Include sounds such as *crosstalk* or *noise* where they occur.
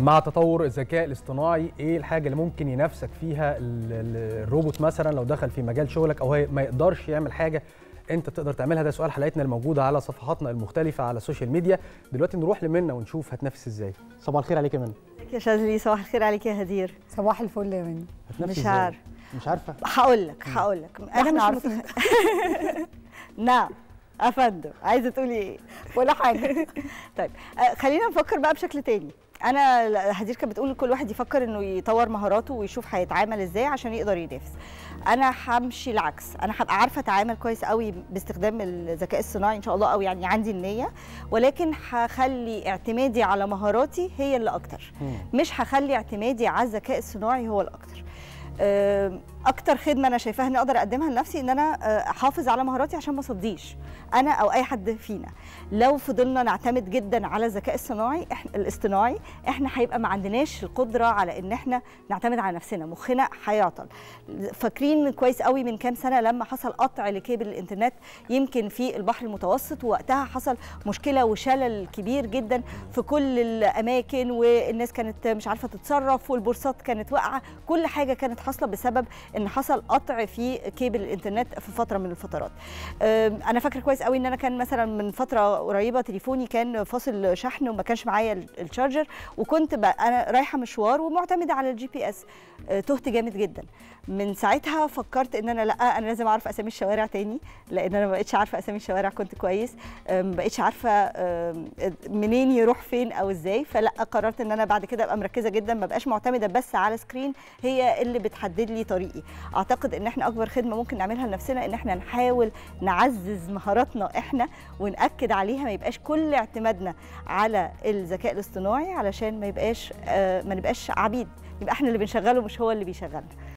مع تطور الذكاء الاصطناعي ايه الحاجه اللي ممكن ينافسك فيها الروبوت مثلا لو دخل في مجال شغلك او ما يقدرش يعمل حاجه انت تقدر تعملها ده سؤال حلقتنا الموجوده على صفحاتنا المختلفه على السوشيال ميديا دلوقتي نروح لمنى ونشوف هتنافس ازاي صباح الخير عليك يا منى يا شاذلي صباح الخير عليك يا هدير صباح الفل يا منى مش عارفه مش عارفه هقول لك هقول لك انا مش عارفه *laughs* نعم افندم عايزه تقولي ايه ولا حاجه *laughs* طيب آه، خلينا نفكر بقى بشكل تاني انا كانت بتقول كل واحد يفكر انه يطور مهاراته ويشوف هيتعامل ازاي عشان يقدر ينافس انا همشي العكس انا هبقى عارفه اتعامل كويس قوي باستخدام الذكاء الصناعي ان شاء الله او يعني عندي النيه ولكن هخلي اعتمادي على مهاراتي هي اللي اكتر مش هخلي اعتمادي على الذكاء الصناعي هو الاكتر اكتر خدمه انا شايفاها اني اقدر اقدمها لنفسي ان انا آه، احافظ على مهاراتي عشان ما اصديش انا او اي حد فينا لو فضلنا نعتمد جدا على الذكاء الصناعي احنا الاصطناعي احنا هيبقى ما عندناش القدره على ان احنا نعتمد على نفسنا مخنا هيعطل فاكرين كويس قوي من كام سنه لما حصل قطع لكيبل الانترنت يمكن في البحر المتوسط ووقتها حصل مشكله وشلل كبير جدا في كل الاماكن والناس كانت مش عارفه تتصرف والبورصات كانت واقعه كل حاجه كانت حاصله بسبب ان حصل قطع في كيبل الانترنت في فتره من الفترات انا فاكره كويس قوي ان انا كان مثلا من فتره قريبه تليفوني كان فاصل شحن وما كانش معايا الشارجر وكنت انا رايحه مشوار ومعتمده على الجي بي اس أه، تهت جامد جدا من ساعتها فكرت ان انا لا انا لازم اعرف اسامي الشوارع تاني لان انا ما بقتش عارفه اسامي الشوارع كنت كويس ما بقتش عارفه منين يروح فين او ازاي فلا قررت ان انا بعد كده ابقى مركزه جدا ما بقاش معتمده بس على سكرين هي اللي بتحدد لي طريقي حقيقي اعتقد ان احنا اكبر خدمه ممكن نعملها لنفسنا ان احنا نحاول نعزز مهاراتنا احنا وناكد عليها ما يبقاش كل اعتمادنا على الذكاء الاصطناعي علشان ما يبقاش آه، ما نبقاش عبيد يبقى احنا اللي بنشغله مش هو اللي بيشغلنا